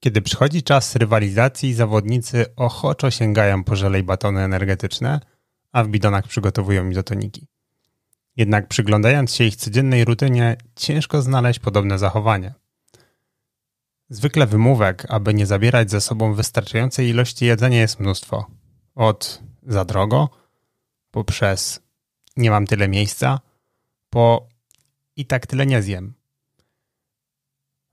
Kiedy przychodzi czas rywalizacji, zawodnicy ochoczo sięgają po żelej batony energetyczne, a w bidonach przygotowują izotoniki. Jednak przyglądając się ich codziennej rutynie, ciężko znaleźć podobne zachowanie. Zwykle wymówek, aby nie zabierać ze sobą wystarczającej ilości jedzenia jest mnóstwo. Od za drogo, poprzez nie mam tyle miejsca, po i tak tyle nie zjem.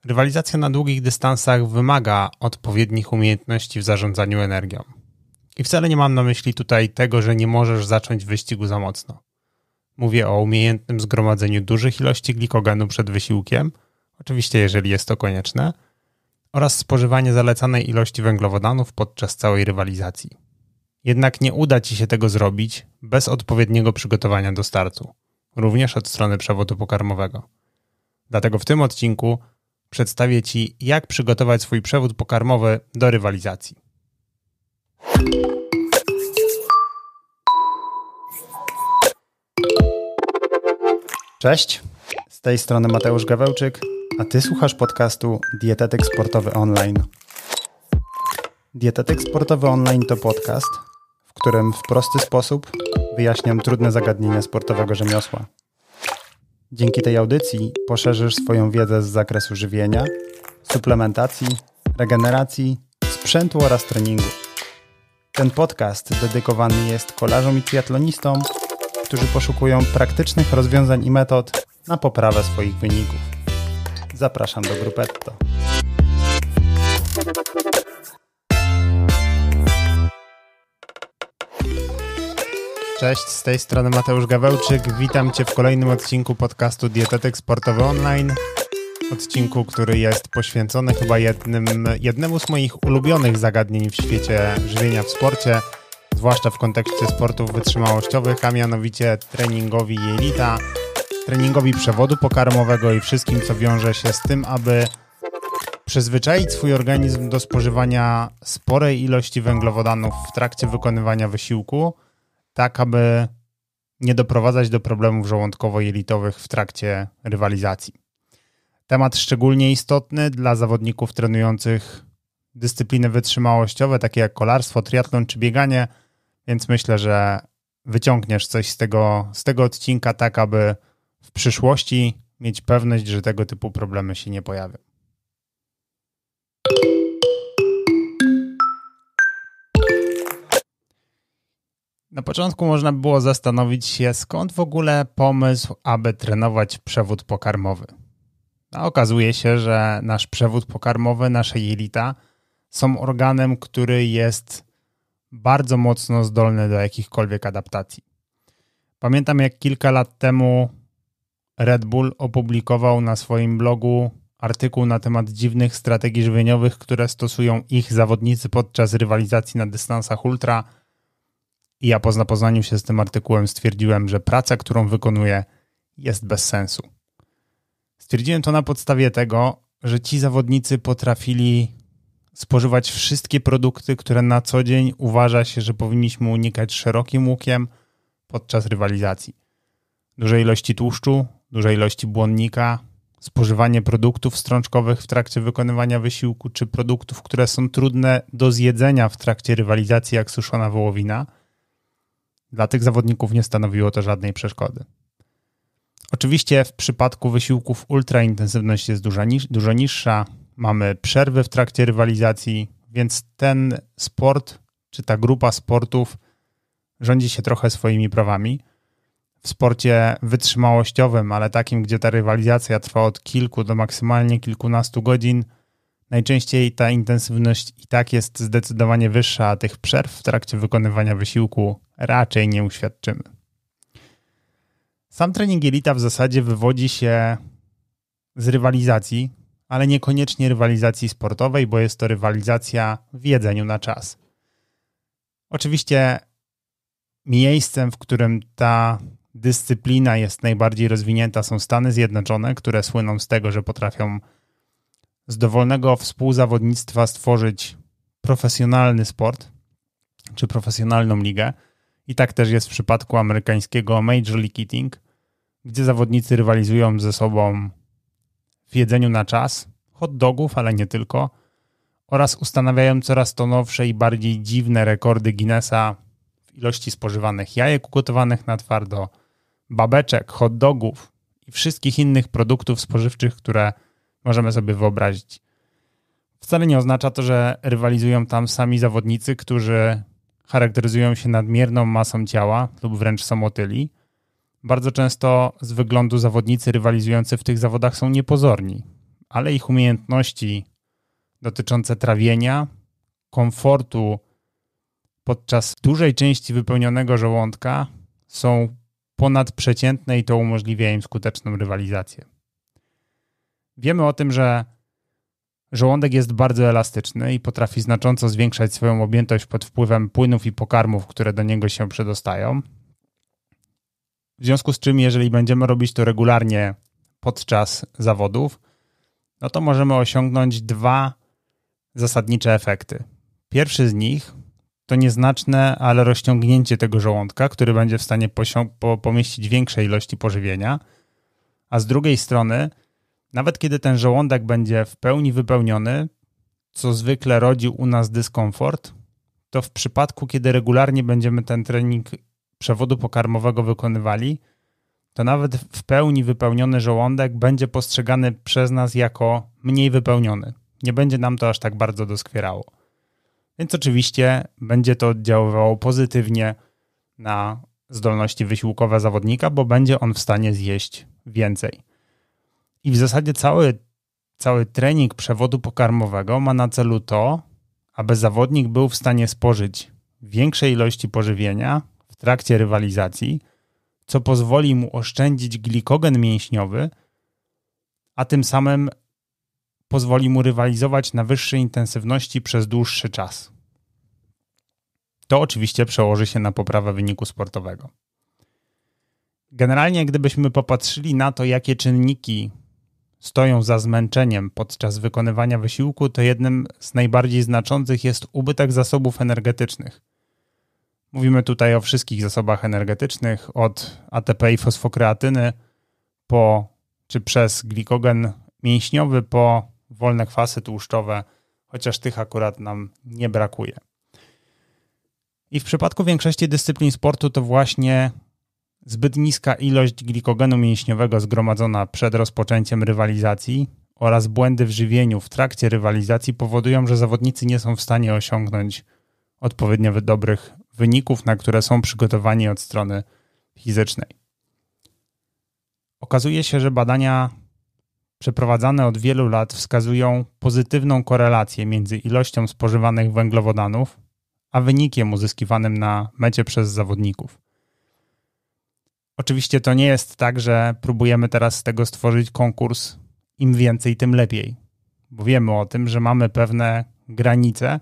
Rywalizacja na długich dystansach wymaga odpowiednich umiejętności w zarządzaniu energią. I wcale nie mam na myśli tutaj tego, że nie możesz zacząć wyścigu za mocno. Mówię o umiejętnym zgromadzeniu dużych ilości glikogenu przed wysiłkiem, oczywiście jeżeli jest to konieczne, oraz spożywanie zalecanej ilości węglowodanów podczas całej rywalizacji. Jednak nie uda Ci się tego zrobić bez odpowiedniego przygotowania do startu, również od strony przewodu pokarmowego. Dlatego w tym odcinku Przedstawię Ci, jak przygotować swój przewód pokarmowy do rywalizacji. Cześć, z tej strony Mateusz Gawełczyk, a Ty słuchasz podcastu Dietetyk Sportowy Online. Dietetyk Sportowy Online to podcast, w którym w prosty sposób wyjaśniam trudne zagadnienia sportowego rzemiosła. Dzięki tej audycji poszerzysz swoją wiedzę z zakresu żywienia, suplementacji, regeneracji, sprzętu oraz treningu. Ten podcast dedykowany jest kolarzom i triatlonistom, którzy poszukują praktycznych rozwiązań i metod na poprawę swoich wyników. Zapraszam do Grupetto. Cześć, z tej strony Mateusz Gawełczyk. Witam Cię w kolejnym odcinku podcastu Dietetyk Sportowy Online. Odcinku, który jest poświęcony chyba jednym, jednemu z moich ulubionych zagadnień w świecie żywienia w sporcie, zwłaszcza w kontekście sportów wytrzymałościowych, a mianowicie treningowi jelita, treningowi przewodu pokarmowego i wszystkim, co wiąże się z tym, aby przyzwyczaić swój organizm do spożywania sporej ilości węglowodanów w trakcie wykonywania wysiłku – tak aby nie doprowadzać do problemów żołądkowo-jelitowych w trakcie rywalizacji. Temat szczególnie istotny dla zawodników trenujących dyscypliny wytrzymałościowe, takie jak kolarstwo, triatlon czy bieganie, więc myślę, że wyciągniesz coś z tego, z tego odcinka, tak aby w przyszłości mieć pewność, że tego typu problemy się nie pojawią. Na początku można było zastanowić się, skąd w ogóle pomysł, aby trenować przewód pokarmowy. A okazuje się, że nasz przewód pokarmowy, nasze jelita są organem, który jest bardzo mocno zdolny do jakichkolwiek adaptacji. Pamiętam, jak kilka lat temu Red Bull opublikował na swoim blogu artykuł na temat dziwnych strategii żywieniowych, które stosują ich zawodnicy podczas rywalizacji na dystansach ultra – i ja po zapoznaniu się z tym artykułem stwierdziłem, że praca, którą wykonuję, jest bez sensu. Stwierdziłem to na podstawie tego, że ci zawodnicy potrafili spożywać wszystkie produkty, które na co dzień uważa się, że powinniśmy unikać szerokim łukiem podczas rywalizacji. Duże ilości tłuszczu, duże ilości błonnika, spożywanie produktów strączkowych w trakcie wykonywania wysiłku, czy produktów, które są trudne do zjedzenia w trakcie rywalizacji, jak suszona wołowina – dla tych zawodników nie stanowiło to żadnej przeszkody. Oczywiście w przypadku wysiłków intensywność jest dużo, niż, dużo niższa, mamy przerwy w trakcie rywalizacji, więc ten sport czy ta grupa sportów rządzi się trochę swoimi prawami. W sporcie wytrzymałościowym, ale takim, gdzie ta rywalizacja trwa od kilku do maksymalnie kilkunastu godzin – Najczęściej ta intensywność i tak jest zdecydowanie wyższa, a tych przerw w trakcie wykonywania wysiłku raczej nie uświadczymy. Sam trening jelita w zasadzie wywodzi się z rywalizacji, ale niekoniecznie rywalizacji sportowej, bo jest to rywalizacja w jedzeniu na czas. Oczywiście miejscem, w którym ta dyscyplina jest najbardziej rozwinięta, są Stany Zjednoczone, które słyną z tego, że potrafią z dowolnego współzawodnictwa stworzyć profesjonalny sport czy profesjonalną ligę. I tak też jest w przypadku amerykańskiego Major League Eating, gdzie zawodnicy rywalizują ze sobą w jedzeniu na czas, hot dogów, ale nie tylko, oraz ustanawiają coraz to nowsze i bardziej dziwne rekordy Guinnessa w ilości spożywanych jajek ugotowanych na twardo, babeczek, hot dogów i wszystkich innych produktów spożywczych, które możemy sobie wyobrazić. Wcale nie oznacza to, że rywalizują tam sami zawodnicy, którzy charakteryzują się nadmierną masą ciała lub wręcz są otyli. Bardzo często z wyglądu zawodnicy rywalizujący w tych zawodach są niepozorni, ale ich umiejętności dotyczące trawienia, komfortu podczas dużej części wypełnionego żołądka są ponadprzeciętne i to umożliwia im skuteczną rywalizację. Wiemy o tym, że żołądek jest bardzo elastyczny i potrafi znacząco zwiększać swoją objętość pod wpływem płynów i pokarmów, które do niego się przedostają. W związku z czym, jeżeli będziemy robić to regularnie podczas zawodów, no to możemy osiągnąć dwa zasadnicze efekty. Pierwszy z nich to nieznaczne, ale rozciągnięcie tego żołądka, który będzie w stanie pomieścić większe ilości pożywienia, a z drugiej strony nawet kiedy ten żołądek będzie w pełni wypełniony, co zwykle rodzi u nas dyskomfort, to w przypadku, kiedy regularnie będziemy ten trening przewodu pokarmowego wykonywali, to nawet w pełni wypełniony żołądek będzie postrzegany przez nas jako mniej wypełniony. Nie będzie nam to aż tak bardzo doskwierało. Więc oczywiście będzie to oddziaływało pozytywnie na zdolności wysiłkowe zawodnika, bo będzie on w stanie zjeść więcej. I w zasadzie cały, cały trening przewodu pokarmowego ma na celu to, aby zawodnik był w stanie spożyć większej ilości pożywienia w trakcie rywalizacji, co pozwoli mu oszczędzić glikogen mięśniowy, a tym samym pozwoli mu rywalizować na wyższej intensywności przez dłuższy czas. To oczywiście przełoży się na poprawę wyniku sportowego. Generalnie, gdybyśmy popatrzyli na to, jakie czynniki stoją za zmęczeniem podczas wykonywania wysiłku, to jednym z najbardziej znaczących jest ubytek zasobów energetycznych. Mówimy tutaj o wszystkich zasobach energetycznych, od ATP i fosfokreatyny po czy przez glikogen mięśniowy, po wolne kwasy tłuszczowe, chociaż tych akurat nam nie brakuje. I w przypadku większości dyscyplin sportu to właśnie Zbyt niska ilość glikogenu mięśniowego zgromadzona przed rozpoczęciem rywalizacji oraz błędy w żywieniu w trakcie rywalizacji powodują, że zawodnicy nie są w stanie osiągnąć odpowiednio dobrych wyników, na które są przygotowani od strony fizycznej. Okazuje się, że badania przeprowadzane od wielu lat wskazują pozytywną korelację między ilością spożywanych węglowodanów a wynikiem uzyskiwanym na mecie przez zawodników. Oczywiście to nie jest tak, że próbujemy teraz z tego stworzyć konkurs im więcej, tym lepiej, bo wiemy o tym, że mamy pewne granice,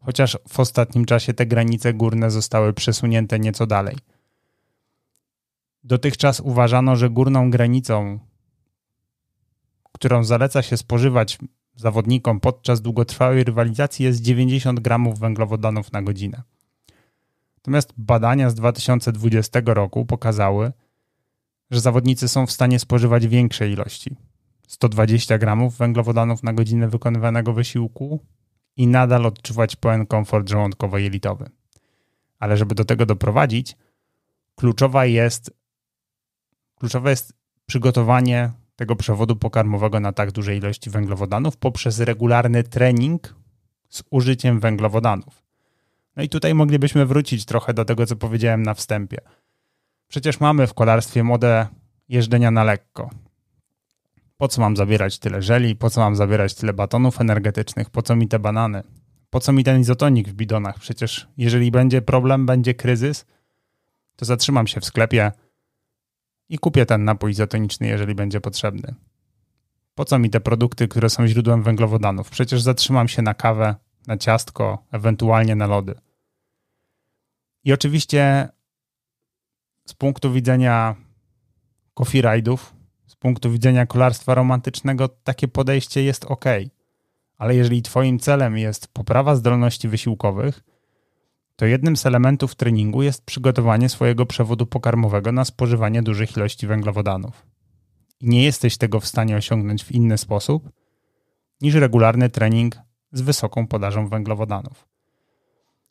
chociaż w ostatnim czasie te granice górne zostały przesunięte nieco dalej. Dotychczas uważano, że górną granicą, którą zaleca się spożywać zawodnikom podczas długotrwałej rywalizacji, jest 90 gramów węglowodanów na godzinę. Natomiast badania z 2020 roku pokazały, że zawodnicy są w stanie spożywać większej ilości 120 gramów węglowodanów na godzinę wykonywanego wysiłku i nadal odczuwać pełen komfort żołądkowo-jelitowy. Ale żeby do tego doprowadzić, kluczowa jest, kluczowe jest przygotowanie tego przewodu pokarmowego na tak dużej ilości węglowodanów poprzez regularny trening z użyciem węglowodanów. No i tutaj moglibyśmy wrócić trochę do tego, co powiedziałem na wstępie. Przecież mamy w kolarstwie modę jeżdżenia na lekko. Po co mam zabierać tyle żeli, po co mam zabierać tyle batonów energetycznych, po co mi te banany, po co mi ten izotonik w bidonach? Przecież jeżeli będzie problem, będzie kryzys, to zatrzymam się w sklepie i kupię ten napój izotoniczny, jeżeli będzie potrzebny. Po co mi te produkty, które są źródłem węglowodanów? Przecież zatrzymam się na kawę na ciastko, ewentualnie na lody. I oczywiście z punktu widzenia kofirajdów, z punktu widzenia kolarstwa romantycznego, takie podejście jest ok. Ale jeżeli Twoim celem jest poprawa zdolności wysiłkowych, to jednym z elementów treningu jest przygotowanie swojego przewodu pokarmowego na spożywanie dużych ilości węglowodanów. I nie jesteś tego w stanie osiągnąć w inny sposób niż regularny trening z wysoką podażą węglowodanów.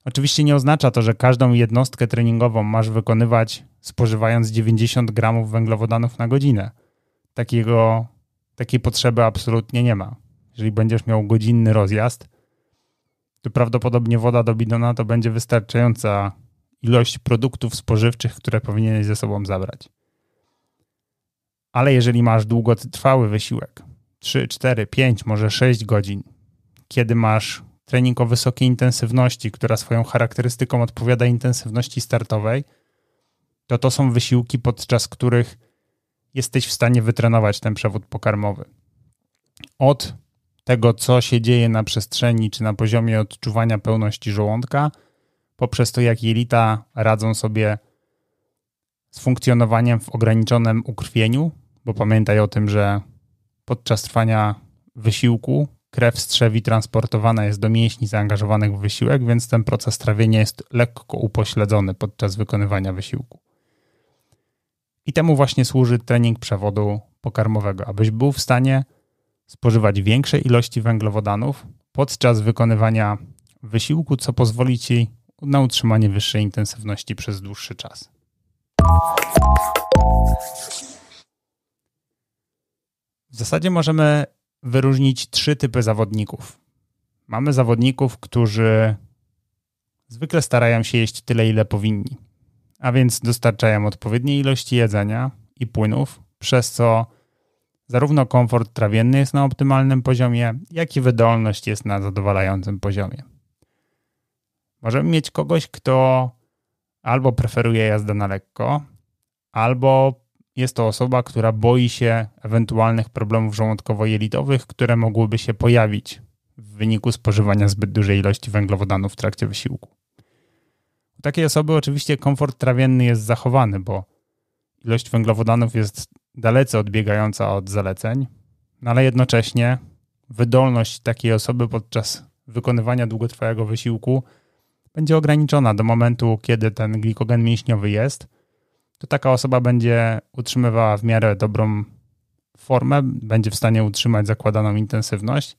Oczywiście nie oznacza to, że każdą jednostkę treningową masz wykonywać spożywając 90 gramów węglowodanów na godzinę. Takiego, takiej potrzeby absolutnie nie ma. Jeżeli będziesz miał godzinny rozjazd, to prawdopodobnie woda do bidona to będzie wystarczająca ilość produktów spożywczych, które powinieneś ze sobą zabrać. Ale jeżeli masz długotrwały wysiłek, 3, 4, 5, może 6 godzin, kiedy masz trening o wysokiej intensywności, która swoją charakterystyką odpowiada intensywności startowej, to to są wysiłki, podczas których jesteś w stanie wytrenować ten przewód pokarmowy. Od tego, co się dzieje na przestrzeni czy na poziomie odczuwania pełności żołądka, poprzez to, jak jelita radzą sobie z funkcjonowaniem w ograniczonym ukrwieniu, bo pamiętaj o tym, że podczas trwania wysiłku krew z trzewi transportowana jest do mięśni zaangażowanych w wysiłek, więc ten proces trawienia jest lekko upośledzony podczas wykonywania wysiłku. I temu właśnie służy trening przewodu pokarmowego, abyś był w stanie spożywać większe ilości węglowodanów podczas wykonywania wysiłku, co pozwoli ci na utrzymanie wyższej intensywności przez dłuższy czas. W zasadzie możemy wyróżnić trzy typy zawodników. Mamy zawodników, którzy zwykle starają się jeść tyle, ile powinni, a więc dostarczają odpowiedniej ilości jedzenia i płynów, przez co zarówno komfort trawienny jest na optymalnym poziomie, jak i wydolność jest na zadowalającym poziomie. Możemy mieć kogoś, kto albo preferuje jazdę na lekko, albo jest to osoba, która boi się ewentualnych problemów żołądkowo-jelitowych, które mogłyby się pojawić w wyniku spożywania zbyt dużej ilości węglowodanów w trakcie wysiłku. U takiej osoby oczywiście komfort trawienny jest zachowany, bo ilość węglowodanów jest dalece odbiegająca od zaleceń, no ale jednocześnie wydolność takiej osoby podczas wykonywania długotrwałego wysiłku będzie ograniczona do momentu, kiedy ten glikogen mięśniowy jest – to taka osoba będzie utrzymywała w miarę dobrą formę, będzie w stanie utrzymać zakładaną intensywność,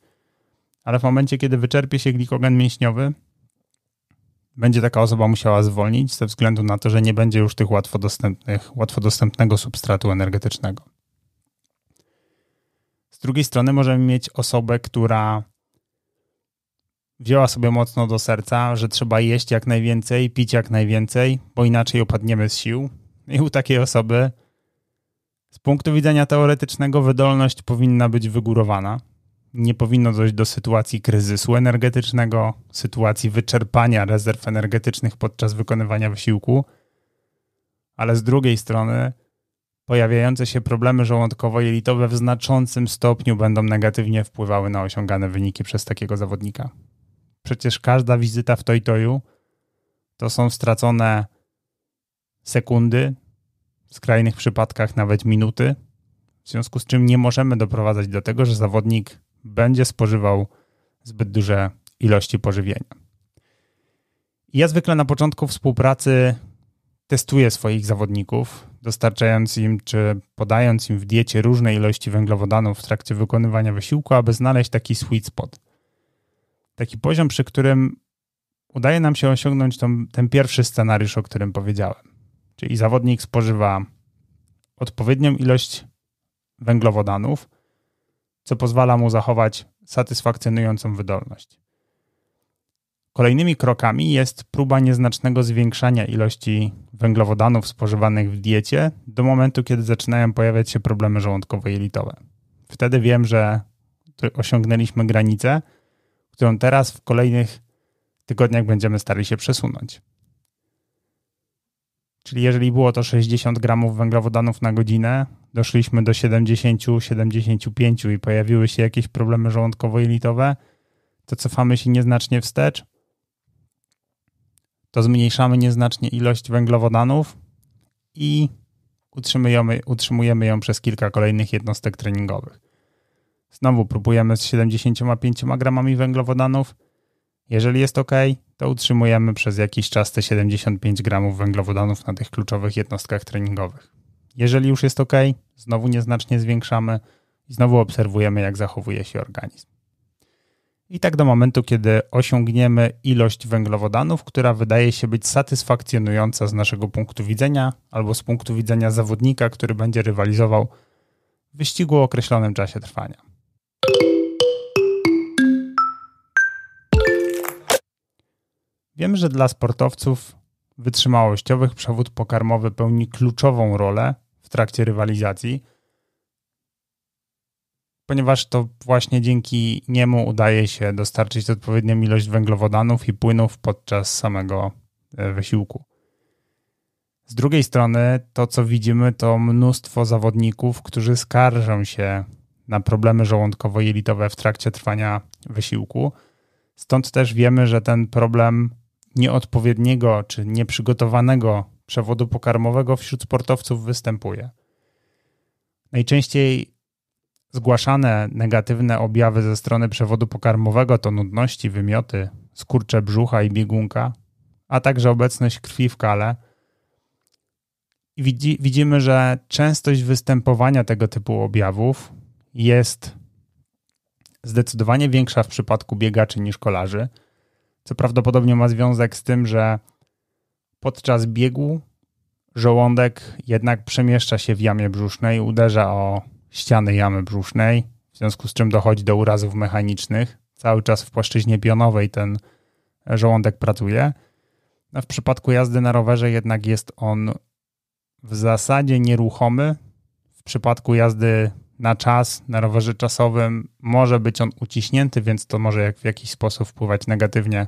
ale w momencie, kiedy wyczerpie się glikogen mięśniowy, będzie taka osoba musiała zwolnić ze względu na to, że nie będzie już tych łatwo, dostępnych, łatwo dostępnego substratu energetycznego. Z drugiej strony możemy mieć osobę, która wzięła sobie mocno do serca, że trzeba jeść jak najwięcej, pić jak najwięcej, bo inaczej opadniemy z sił, i u takiej osoby z punktu widzenia teoretycznego wydolność powinna być wygórowana. Nie powinno dojść do sytuacji kryzysu energetycznego, sytuacji wyczerpania rezerw energetycznych podczas wykonywania wysiłku, ale z drugiej strony pojawiające się problemy żołądkowo-jelitowe w znaczącym stopniu będą negatywnie wpływały na osiągane wyniki przez takiego zawodnika. Przecież każda wizyta w Toitoju to są stracone sekundy, w skrajnych przypadkach nawet minuty, w związku z czym nie możemy doprowadzać do tego, że zawodnik będzie spożywał zbyt duże ilości pożywienia. Ja zwykle na początku współpracy testuję swoich zawodników, dostarczając im czy podając im w diecie różne ilości węglowodanów w trakcie wykonywania wysiłku, aby znaleźć taki sweet spot. Taki poziom, przy którym udaje nam się osiągnąć tą, ten pierwszy scenariusz, o którym powiedziałem czyli zawodnik spożywa odpowiednią ilość węglowodanów, co pozwala mu zachować satysfakcjonującą wydolność. Kolejnymi krokami jest próba nieznacznego zwiększania ilości węglowodanów spożywanych w diecie do momentu, kiedy zaczynają pojawiać się problemy żołądkowo-jelitowe. Wtedy wiem, że osiągnęliśmy granicę, którą teraz w kolejnych tygodniach będziemy starali się przesunąć. Czyli jeżeli było to 60 gramów węglowodanów na godzinę, doszliśmy do 70-75 i pojawiły się jakieś problemy żołądkowo-jelitowe, to cofamy się nieznacznie wstecz, to zmniejszamy nieznacznie ilość węglowodanów i utrzymujemy, utrzymujemy ją przez kilka kolejnych jednostek treningowych. Znowu próbujemy z 75 gramami węglowodanów, jeżeli jest ok, to utrzymujemy przez jakiś czas te 75 gramów węglowodanów na tych kluczowych jednostkach treningowych. Jeżeli już jest ok, znowu nieznacznie zwiększamy i znowu obserwujemy, jak zachowuje się organizm. I tak do momentu, kiedy osiągniemy ilość węglowodanów, która wydaje się być satysfakcjonująca z naszego punktu widzenia albo z punktu widzenia zawodnika, który będzie rywalizował w wyścigu o określonym czasie trwania. Wiemy, że dla sportowców wytrzymałościowych przewód pokarmowy pełni kluczową rolę w trakcie rywalizacji, ponieważ to właśnie dzięki niemu udaje się dostarczyć odpowiednią ilość węglowodanów i płynów podczas samego e, wysiłku. Z drugiej strony, to co widzimy, to mnóstwo zawodników, którzy skarżą się na problemy żołądkowo-jelitowe w trakcie trwania wysiłku. Stąd też wiemy, że ten problem nieodpowiedniego czy nieprzygotowanego przewodu pokarmowego wśród sportowców występuje. Najczęściej zgłaszane negatywne objawy ze strony przewodu pokarmowego to nudności, wymioty, skurcze brzucha i biegunka, a także obecność krwi w kale. I widzi, widzimy, że częstość występowania tego typu objawów jest zdecydowanie większa w przypadku biegaczy niż kolarzy – co prawdopodobnie ma związek z tym, że podczas biegu żołądek jednak przemieszcza się w jamie brzusznej, uderza o ściany jamy brzusznej, w związku z czym dochodzi do urazów mechanicznych. Cały czas w płaszczyźnie pionowej ten żołądek pracuje. No, w przypadku jazdy na rowerze jednak jest on w zasadzie nieruchomy. W przypadku jazdy na czas, na rowerze czasowym. Może być on uciśnięty, więc to może jak w jakiś sposób wpływać negatywnie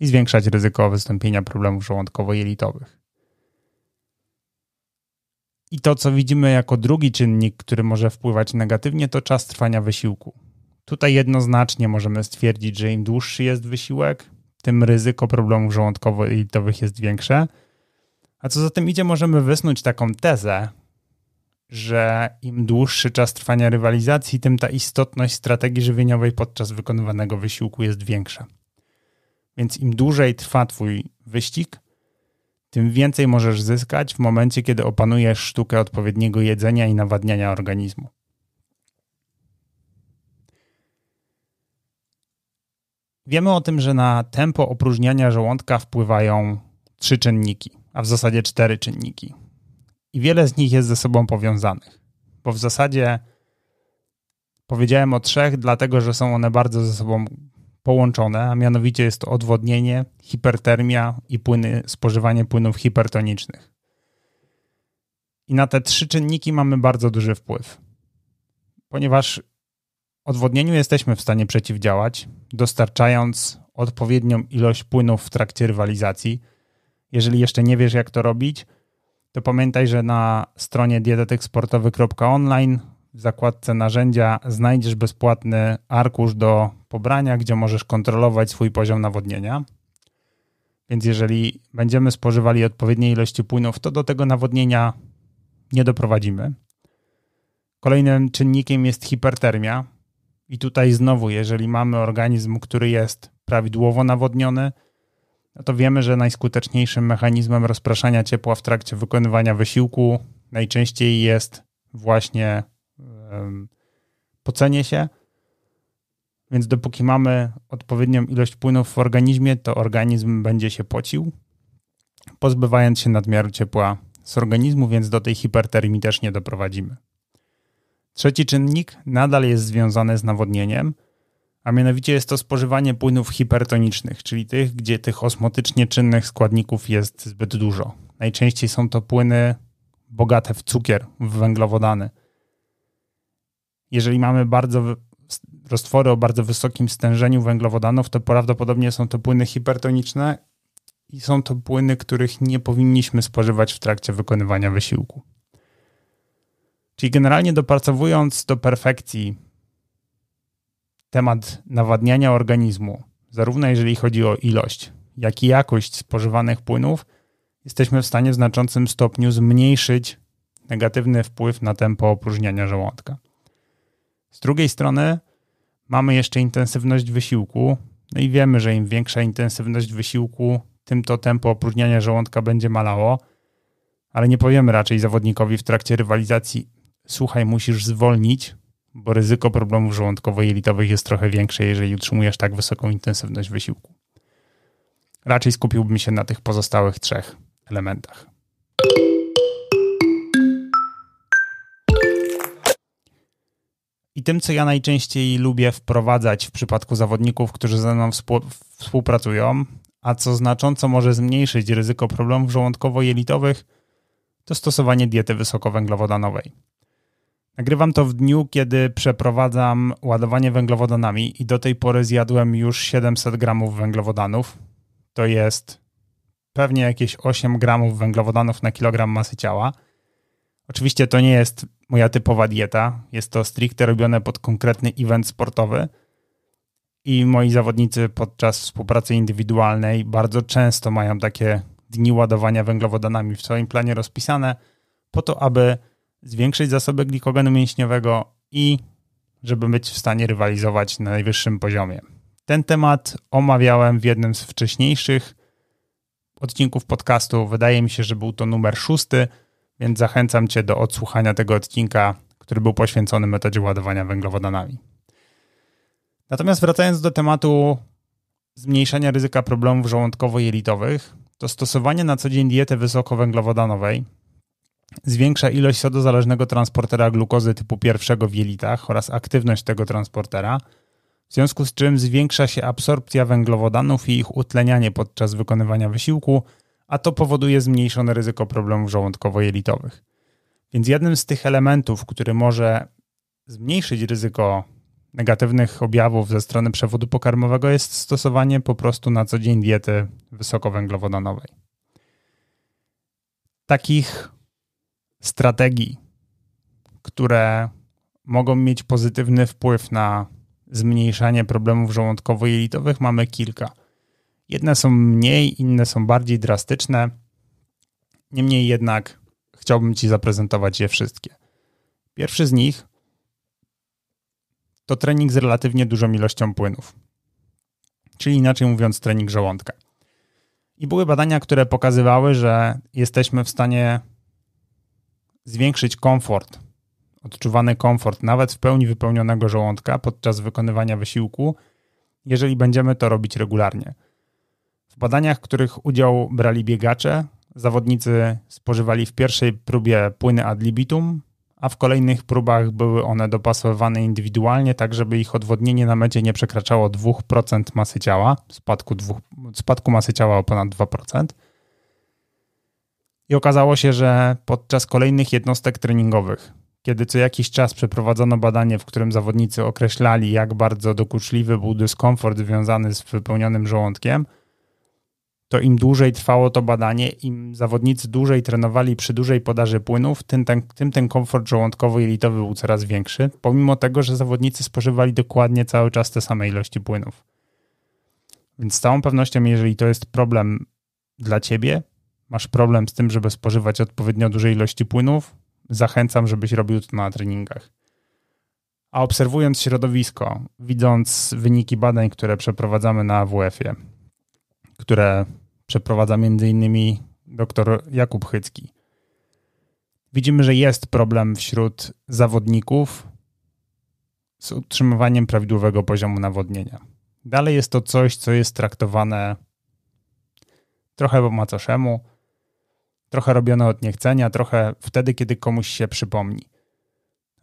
i zwiększać ryzyko wystąpienia problemów żołądkowo-jelitowych. I to, co widzimy jako drugi czynnik, który może wpływać negatywnie, to czas trwania wysiłku. Tutaj jednoznacznie możemy stwierdzić, że im dłuższy jest wysiłek, tym ryzyko problemów żołądkowo-jelitowych jest większe. A co za tym idzie, możemy wysnuć taką tezę, że im dłuższy czas trwania rywalizacji, tym ta istotność strategii żywieniowej podczas wykonywanego wysiłku jest większa. Więc im dłużej trwa Twój wyścig, tym więcej możesz zyskać w momencie, kiedy opanujesz sztukę odpowiedniego jedzenia i nawadniania organizmu. Wiemy o tym, że na tempo opróżniania żołądka wpływają trzy czynniki, a w zasadzie cztery czynniki i wiele z nich jest ze sobą powiązanych, bo w zasadzie powiedziałem o trzech, dlatego że są one bardzo ze sobą połączone, a mianowicie jest to odwodnienie, hipertermia i płyny, spożywanie płynów hipertonicznych. I na te trzy czynniki mamy bardzo duży wpływ, ponieważ odwodnieniu jesteśmy w stanie przeciwdziałać, dostarczając odpowiednią ilość płynów w trakcie rywalizacji. Jeżeli jeszcze nie wiesz, jak to robić, to pamiętaj, że na stronie dietetyksportowy.online w zakładce narzędzia znajdziesz bezpłatny arkusz do pobrania, gdzie możesz kontrolować swój poziom nawodnienia. Więc jeżeli będziemy spożywali odpowiedniej ilości płynów, to do tego nawodnienia nie doprowadzimy. Kolejnym czynnikiem jest hipertermia. I tutaj znowu, jeżeli mamy organizm, który jest prawidłowo nawodniony, no to wiemy, że najskuteczniejszym mechanizmem rozpraszania ciepła w trakcie wykonywania wysiłku najczęściej jest właśnie pocenie się. Więc dopóki mamy odpowiednią ilość płynów w organizmie, to organizm będzie się pocił, pozbywając się nadmiaru ciepła z organizmu, więc do tej hipertermii też nie doprowadzimy. Trzeci czynnik nadal jest związany z nawodnieniem – a mianowicie jest to spożywanie płynów hipertonicznych, czyli tych, gdzie tych osmotycznie czynnych składników jest zbyt dużo. Najczęściej są to płyny bogate w cukier, w węglowodany. Jeżeli mamy bardzo roztwory o bardzo wysokim stężeniu węglowodanów, to prawdopodobnie są to płyny hipertoniczne i są to płyny, których nie powinniśmy spożywać w trakcie wykonywania wysiłku. Czyli generalnie dopracowując do perfekcji temat nawadniania organizmu, zarówno jeżeli chodzi o ilość, jak i jakość spożywanych płynów, jesteśmy w stanie w znaczącym stopniu zmniejszyć negatywny wpływ na tempo opróżniania żołądka. Z drugiej strony mamy jeszcze intensywność wysiłku, no i wiemy, że im większa intensywność wysiłku, tym to tempo opróżniania żołądka będzie malało, ale nie powiemy raczej zawodnikowi w trakcie rywalizacji: słuchaj, musisz zwolnić, bo ryzyko problemów żołądkowo-jelitowych jest trochę większe, jeżeli utrzymujesz tak wysoką intensywność wysiłku. Raczej skupiłbym się na tych pozostałych trzech elementach. I tym, co ja najczęściej lubię wprowadzać w przypadku zawodników, którzy ze mną współpracują, a co znacząco może zmniejszyć ryzyko problemów żołądkowo-jelitowych, to stosowanie diety wysokowęglowodanowej. Nagrywam to w dniu, kiedy przeprowadzam ładowanie węglowodanami i do tej pory zjadłem już 700 gramów węglowodanów. To jest pewnie jakieś 8 gramów węglowodanów na kilogram masy ciała. Oczywiście to nie jest moja typowa dieta, jest to stricte robione pod konkretny event sportowy. I moi zawodnicy podczas współpracy indywidualnej bardzo często mają takie dni ładowania węglowodanami w swoim planie rozpisane, po to, aby zwiększyć zasoby glikogenu mięśniowego i żeby być w stanie rywalizować na najwyższym poziomie. Ten temat omawiałem w jednym z wcześniejszych odcinków podcastu. Wydaje mi się, że był to numer szósty, więc zachęcam Cię do odsłuchania tego odcinka, który był poświęcony metodzie ładowania węglowodanami. Natomiast wracając do tematu zmniejszania ryzyka problemów żołądkowo-jelitowych, to stosowanie na co dzień diety wysokowęglowodanowej zwiększa ilość sodozależnego transportera glukozy typu pierwszego w jelitach oraz aktywność tego transportera, w związku z czym zwiększa się absorpcja węglowodanów i ich utlenianie podczas wykonywania wysiłku, a to powoduje zmniejszone ryzyko problemów żołądkowo-jelitowych. Więc jednym z tych elementów, który może zmniejszyć ryzyko negatywnych objawów ze strony przewodu pokarmowego jest stosowanie po prostu na co dzień diety wysokowęglowodanowej. Takich strategii, które mogą mieć pozytywny wpływ na zmniejszanie problemów żołądkowo-jelitowych, mamy kilka. Jedne są mniej, inne są bardziej drastyczne. Niemniej jednak chciałbym Ci zaprezentować je wszystkie. Pierwszy z nich to trening z relatywnie dużą ilością płynów, czyli inaczej mówiąc, trening żołądka. I były badania, które pokazywały, że jesteśmy w stanie zwiększyć komfort, odczuwany komfort, nawet w pełni wypełnionego żołądka podczas wykonywania wysiłku, jeżeli będziemy to robić regularnie. W badaniach, których udział brali biegacze, zawodnicy spożywali w pierwszej próbie płyny ad libitum, a w kolejnych próbach były one dopasowywane indywidualnie, tak żeby ich odwodnienie na mecie nie przekraczało 2% masy ciała, spadku, dwóch, spadku masy ciała o ponad 2%. I okazało się, że podczas kolejnych jednostek treningowych, kiedy co jakiś czas przeprowadzono badanie, w którym zawodnicy określali, jak bardzo dokuczliwy był dyskomfort związany z wypełnionym żołądkiem, to im dłużej trwało to badanie, im zawodnicy dłużej trenowali przy dużej podaży płynów, tym ten, tym ten komfort żołądkowo-jelitowy był coraz większy, pomimo tego, że zawodnicy spożywali dokładnie cały czas te same ilości płynów. Więc z całą pewnością, jeżeli to jest problem dla ciebie, masz problem z tym, żeby spożywać odpowiednio dużej ilości płynów, zachęcam, żebyś robił to na treningach. A obserwując środowisko, widząc wyniki badań, które przeprowadzamy na AWF-ie, które przeprowadza m.in. dr Jakub Chycki, widzimy, że jest problem wśród zawodników z utrzymywaniem prawidłowego poziomu nawodnienia. Dalej jest to coś, co jest traktowane trochę po macoszemu, trochę robione od niechcenia, trochę wtedy, kiedy komuś się przypomni.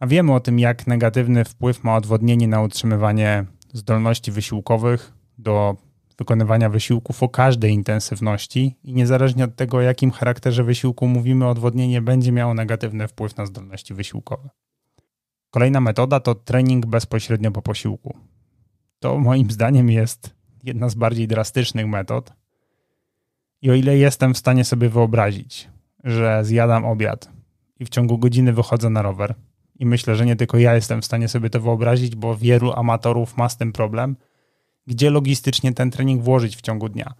A wiemy o tym, jak negatywny wpływ ma odwodnienie na utrzymywanie zdolności wysiłkowych do wykonywania wysiłków o każdej intensywności i niezależnie od tego, o jakim charakterze wysiłku mówimy, odwodnienie będzie miało negatywny wpływ na zdolności wysiłkowe. Kolejna metoda to trening bezpośrednio po posiłku. To moim zdaniem jest jedna z bardziej drastycznych metod, i o ile jestem w stanie sobie wyobrazić, że zjadam obiad i w ciągu godziny wychodzę na rower, i myślę, że nie tylko ja jestem w stanie sobie to wyobrazić, bo wielu amatorów ma z tym problem, gdzie logistycznie ten trening włożyć w ciągu dnia.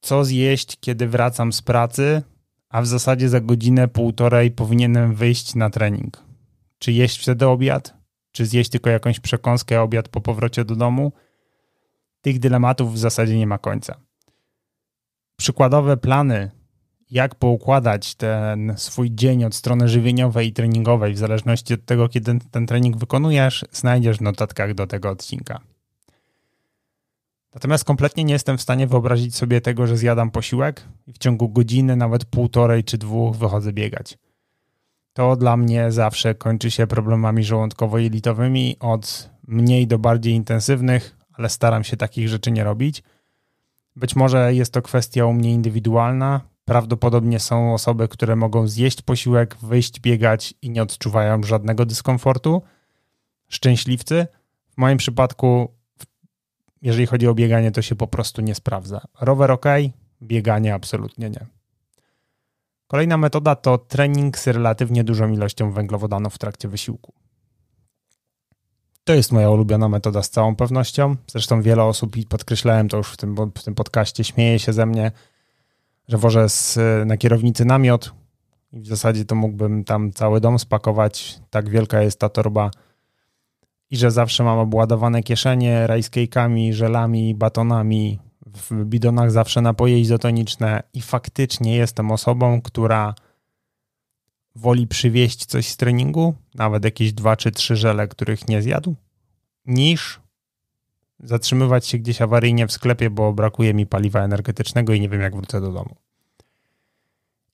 Co zjeść, kiedy wracam z pracy, a w zasadzie za godzinę, półtorej powinienem wyjść na trening. Czy jeść wtedy obiad? Czy zjeść tylko jakąś przekąskę obiad po powrocie do domu? Tych dylematów w zasadzie nie ma końca przykładowe plany, jak poukładać ten swój dzień od strony żywieniowej i treningowej, w zależności od tego, kiedy ten trening wykonujesz, znajdziesz w notatkach do tego odcinka. Natomiast kompletnie nie jestem w stanie wyobrazić sobie tego, że zjadam posiłek i w ciągu godziny, nawet półtorej czy dwóch wychodzę biegać. To dla mnie zawsze kończy się problemami żołądkowo-jelitowymi od mniej do bardziej intensywnych, ale staram się takich rzeczy nie robić – być może jest to kwestia u mnie indywidualna. Prawdopodobnie są osoby, które mogą zjeść posiłek, wyjść biegać i nie odczuwają żadnego dyskomfortu. Szczęśliwcy. W moim przypadku, jeżeli chodzi o bieganie, to się po prostu nie sprawdza. Rower ok, bieganie absolutnie nie. Kolejna metoda to trening z relatywnie dużą ilością węglowodanów w trakcie wysiłku. To jest moja ulubiona metoda z całą pewnością. Zresztą wiele osób, i podkreślałem to już w tym, w tym podcaście, śmieje się ze mnie, że wożę z, e, na kierownicy namiot i w zasadzie to mógłbym tam cały dom spakować. Tak wielka jest ta torba. I że zawsze mam obładowane kieszenie rajskiejkami, żelami, batonami. W bidonach zawsze napoje izotoniczne i faktycznie jestem osobą, która woli przywieźć coś z treningu, nawet jakieś dwa czy trzy żele, których nie zjadł, niż zatrzymywać się gdzieś awaryjnie w sklepie, bo brakuje mi paliwa energetycznego i nie wiem, jak wrócę do domu.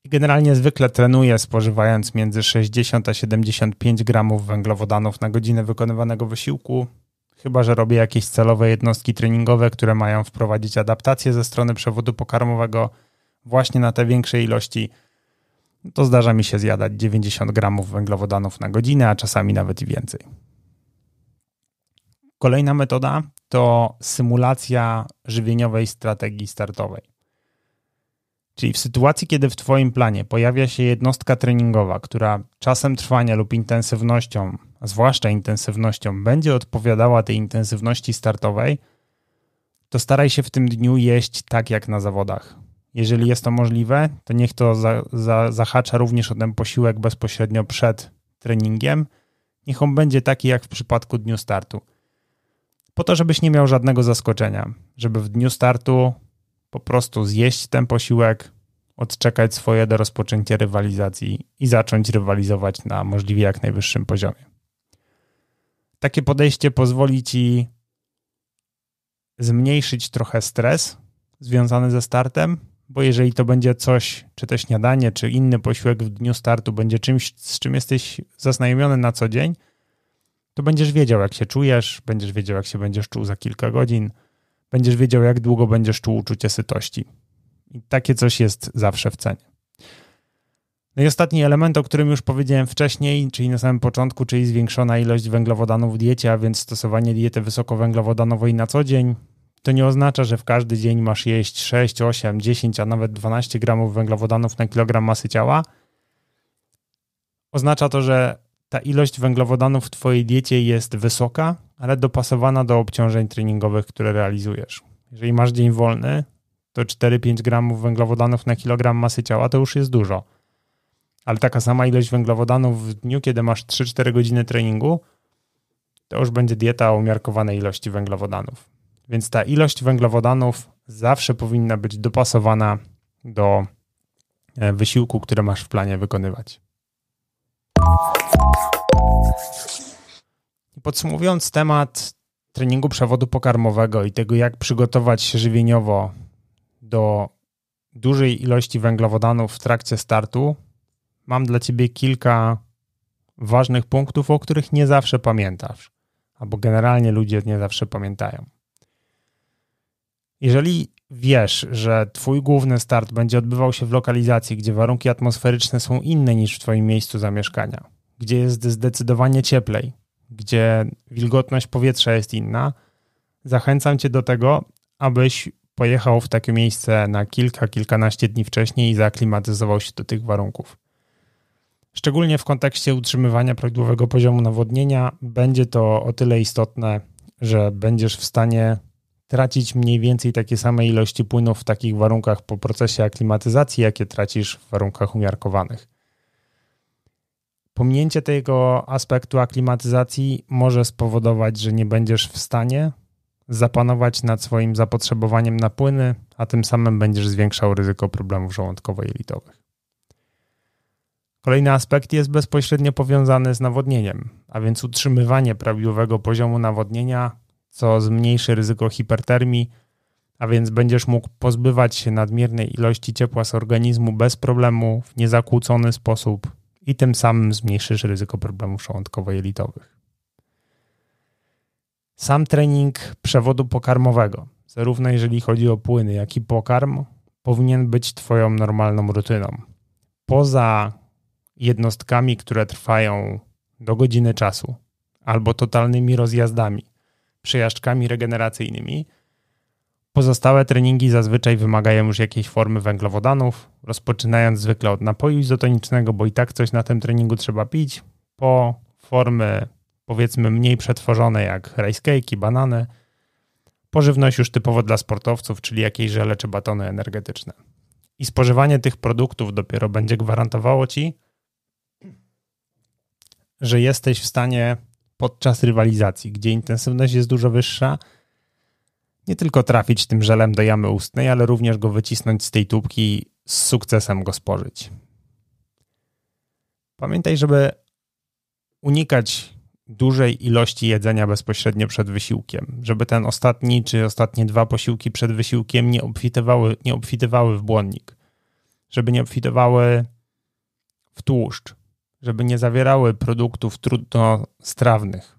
I generalnie zwykle trenuję spożywając między 60 a 75 gramów węglowodanów na godzinę wykonywanego wysiłku, chyba że robię jakieś celowe jednostki treningowe, które mają wprowadzić adaptację ze strony przewodu pokarmowego właśnie na te większe ilości to zdarza mi się zjadać 90 gramów węglowodanów na godzinę, a czasami nawet i więcej. Kolejna metoda to symulacja żywieniowej strategii startowej. Czyli w sytuacji, kiedy w Twoim planie pojawia się jednostka treningowa, która czasem trwania lub intensywnością, zwłaszcza intensywnością, będzie odpowiadała tej intensywności startowej, to staraj się w tym dniu jeść tak jak na zawodach. Jeżeli jest to możliwe, to niech to za, za, zahacza również o ten posiłek bezpośrednio przed treningiem. Niech on będzie taki jak w przypadku dniu startu. Po to, żebyś nie miał żadnego zaskoczenia, żeby w dniu startu po prostu zjeść ten posiłek, odczekać swoje do rozpoczęcia rywalizacji i zacząć rywalizować na możliwie jak najwyższym poziomie. Takie podejście pozwoli ci zmniejszyć trochę stres związany ze startem, bo jeżeli to będzie coś, czy to śniadanie, czy inny posiłek w dniu startu będzie czymś, z czym jesteś zaznajomiony na co dzień, to będziesz wiedział, jak się czujesz, będziesz wiedział, jak się będziesz czuł za kilka godzin, będziesz wiedział, jak długo będziesz czuł uczucie sytości. I takie coś jest zawsze w cenie. No i ostatni element, o którym już powiedziałem wcześniej, czyli na samym początku, czyli zwiększona ilość węglowodanów w diecie, a więc stosowanie diety wysokowęglowodanowej na co dzień, to nie oznacza, że w każdy dzień masz jeść 6, 8, 10, a nawet 12 gramów węglowodanów na kilogram masy ciała. Oznacza to, że ta ilość węglowodanów w Twojej diecie jest wysoka, ale dopasowana do obciążeń treningowych, które realizujesz. Jeżeli masz dzień wolny, to 4-5 gramów węglowodanów na kilogram masy ciała to już jest dużo. Ale taka sama ilość węglowodanów w dniu, kiedy masz 3-4 godziny treningu, to już będzie dieta o umiarkowanej ilości węglowodanów. Więc ta ilość węglowodanów zawsze powinna być dopasowana do e, wysiłku, który masz w planie wykonywać. Podsumowując temat treningu przewodu pokarmowego i tego, jak przygotować się żywieniowo do dużej ilości węglowodanów w trakcie startu, mam dla Ciebie kilka ważnych punktów, o których nie zawsze pamiętasz, albo generalnie ludzie nie zawsze pamiętają. Jeżeli wiesz, że twój główny start będzie odbywał się w lokalizacji, gdzie warunki atmosferyczne są inne niż w twoim miejscu zamieszkania, gdzie jest zdecydowanie cieplej, gdzie wilgotność powietrza jest inna, zachęcam cię do tego, abyś pojechał w takie miejsce na kilka, kilkanaście dni wcześniej i zaaklimatyzował się do tych warunków. Szczególnie w kontekście utrzymywania prawidłowego poziomu nawodnienia będzie to o tyle istotne, że będziesz w stanie tracić mniej więcej takie same ilości płynów w takich warunkach po procesie aklimatyzacji, jakie tracisz w warunkach umiarkowanych. Pominięcie tego aspektu aklimatyzacji może spowodować, że nie będziesz w stanie zapanować nad swoim zapotrzebowaniem na płyny, a tym samym będziesz zwiększał ryzyko problemów żołądkowo-jelitowych. Kolejny aspekt jest bezpośrednio powiązany z nawodnieniem, a więc utrzymywanie prawidłowego poziomu nawodnienia co zmniejszy ryzyko hipertermii, a więc będziesz mógł pozbywać się nadmiernej ilości ciepła z organizmu bez problemu, w niezakłócony sposób i tym samym zmniejszysz ryzyko problemów żołądkowo-jelitowych. Sam trening przewodu pokarmowego, zarówno jeżeli chodzi o płyny, jak i pokarm, powinien być Twoją normalną rutyną. Poza jednostkami, które trwają do godziny czasu albo totalnymi rozjazdami, przejażdżkami regeneracyjnymi. Pozostałe treningi zazwyczaj wymagają już jakiejś formy węglowodanów, rozpoczynając zwykle od napoju izotonicznego, bo i tak coś na tym treningu trzeba pić, po formy powiedzmy mniej przetworzone jak rice cake, banany, po żywność już typowo dla sportowców, czyli jakieś żele czy batony energetyczne. I spożywanie tych produktów dopiero będzie gwarantowało ci, że jesteś w stanie podczas rywalizacji, gdzie intensywność jest dużo wyższa, nie tylko trafić tym żelem do jamy ustnej, ale również go wycisnąć z tej tubki i z sukcesem go spożyć. Pamiętaj, żeby unikać dużej ilości jedzenia bezpośrednio przed wysiłkiem, żeby ten ostatni czy ostatnie dwa posiłki przed wysiłkiem nie obfitywały, nie obfitywały w błonnik, żeby nie obfitywały w tłuszcz, żeby nie zawierały produktów trudnostrawnych,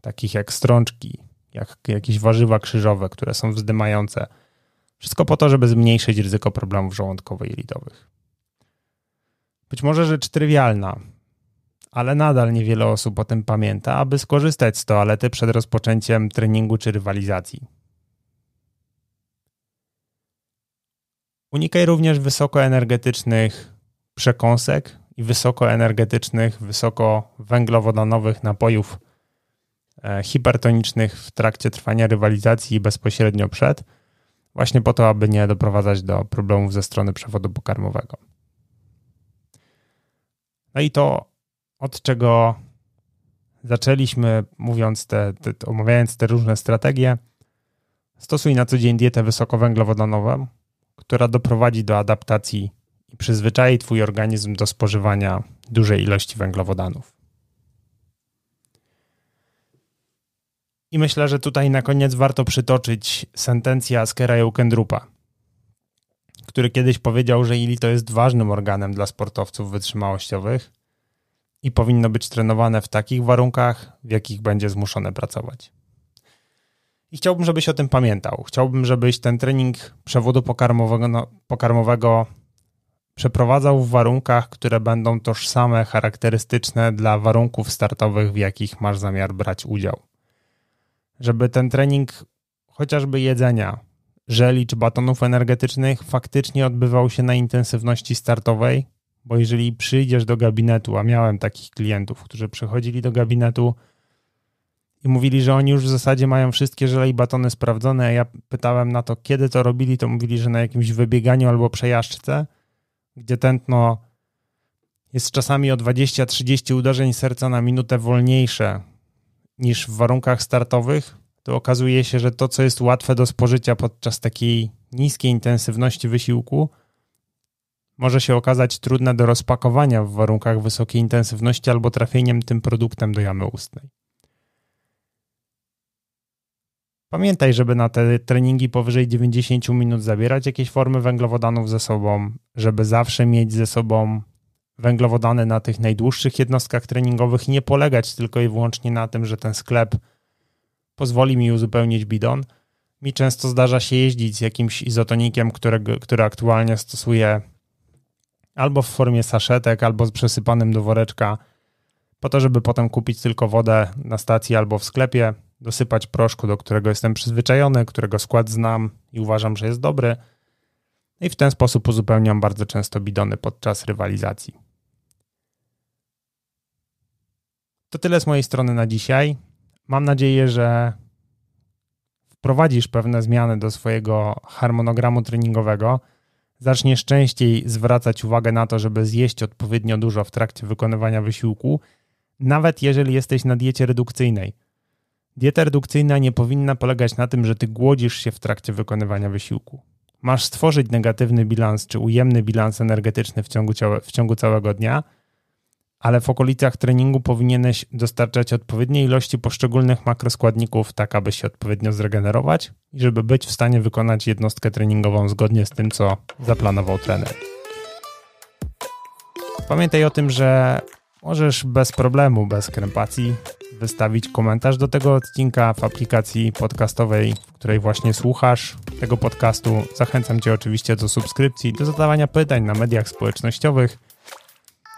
takich jak strączki, jak jakieś warzywa krzyżowe, które są wzdymające. Wszystko po to, żeby zmniejszyć ryzyko problemów żołądkowo-jelitowych. Być może rzecz trywialna, ale nadal niewiele osób o tym pamięta, aby skorzystać z toalety przed rozpoczęciem treningu czy rywalizacji. Unikaj również wysokoenergetycznych przekąsek i wysokoenergetycznych, wysokowęglowodanowych napojów e, hipertonicznych w trakcie trwania rywalizacji i bezpośrednio przed, właśnie po to, aby nie doprowadzać do problemów ze strony przewodu pokarmowego. No i to, od czego zaczęliśmy, mówiąc te, te, omawiając te różne strategie, stosuj na co dzień dietę wysokowęglowodanową, która doprowadzi do adaptacji i przyzwyczai Twój organizm do spożywania dużej ilości węglowodanów. I myślę, że tutaj na koniec warto przytoczyć sentencję Askera Eukendrupa, który kiedyś powiedział, że jelito jest ważnym organem dla sportowców wytrzymałościowych i powinno być trenowane w takich warunkach, w jakich będzie zmuszone pracować. I chciałbym, żebyś o tym pamiętał. Chciałbym, żebyś ten trening przewodu pokarmowego, no, pokarmowego przeprowadzał w warunkach, które będą tożsame, charakterystyczne dla warunków startowych, w jakich masz zamiar brać udział. Żeby ten trening chociażby jedzenia, żeli czy batonów energetycznych faktycznie odbywał się na intensywności startowej, bo jeżeli przyjdziesz do gabinetu, a miałem takich klientów, którzy przychodzili do gabinetu i mówili, że oni już w zasadzie mają wszystkie żele i batony sprawdzone, a ja pytałem na to, kiedy to robili, to mówili, że na jakimś wybieganiu albo przejażdżce – gdzie tętno jest czasami o 20-30 uderzeń serca na minutę wolniejsze niż w warunkach startowych, to okazuje się, że to, co jest łatwe do spożycia podczas takiej niskiej intensywności wysiłku, może się okazać trudne do rozpakowania w warunkach wysokiej intensywności albo trafieniem tym produktem do jamy ustnej. Pamiętaj, żeby na te treningi powyżej 90 minut zabierać jakieś formy węglowodanów ze sobą, żeby zawsze mieć ze sobą węglowodany na tych najdłuższych jednostkach treningowych i nie polegać tylko i wyłącznie na tym, że ten sklep pozwoli mi uzupełnić bidon. Mi często zdarza się jeździć z jakimś izotonikiem, którego, który aktualnie stosuję albo w formie saszetek, albo z przesypanym do woreczka, po to, żeby potem kupić tylko wodę na stacji albo w sklepie, dosypać proszku, do którego jestem przyzwyczajony, którego skład znam i uważam, że jest dobry. No I w ten sposób uzupełniam bardzo często bidony podczas rywalizacji. To tyle z mojej strony na dzisiaj. Mam nadzieję, że wprowadzisz pewne zmiany do swojego harmonogramu treningowego, zaczniesz częściej zwracać uwagę na to, żeby zjeść odpowiednio dużo w trakcie wykonywania wysiłku, nawet jeżeli jesteś na diecie redukcyjnej Dieta redukcyjna nie powinna polegać na tym, że ty głodzisz się w trakcie wykonywania wysiłku. Masz stworzyć negatywny bilans czy ujemny bilans energetyczny w ciągu, ciała, w ciągu całego dnia, ale w okolicach treningu powinieneś dostarczać odpowiedniej ilości poszczególnych makroskładników, tak aby się odpowiednio zregenerować i żeby być w stanie wykonać jednostkę treningową zgodnie z tym, co zaplanował trener. Pamiętaj o tym, że Możesz bez problemu, bez krępacji wystawić komentarz do tego odcinka w aplikacji podcastowej, w której właśnie słuchasz tego podcastu. Zachęcam Cię oczywiście do subskrypcji, do zadawania pytań na mediach społecznościowych,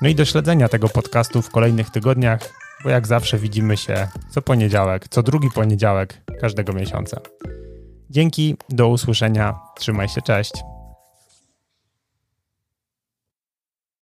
no i do śledzenia tego podcastu w kolejnych tygodniach, bo jak zawsze widzimy się co poniedziałek, co drugi poniedziałek każdego miesiąca. Dzięki, do usłyszenia, trzymaj się, cześć.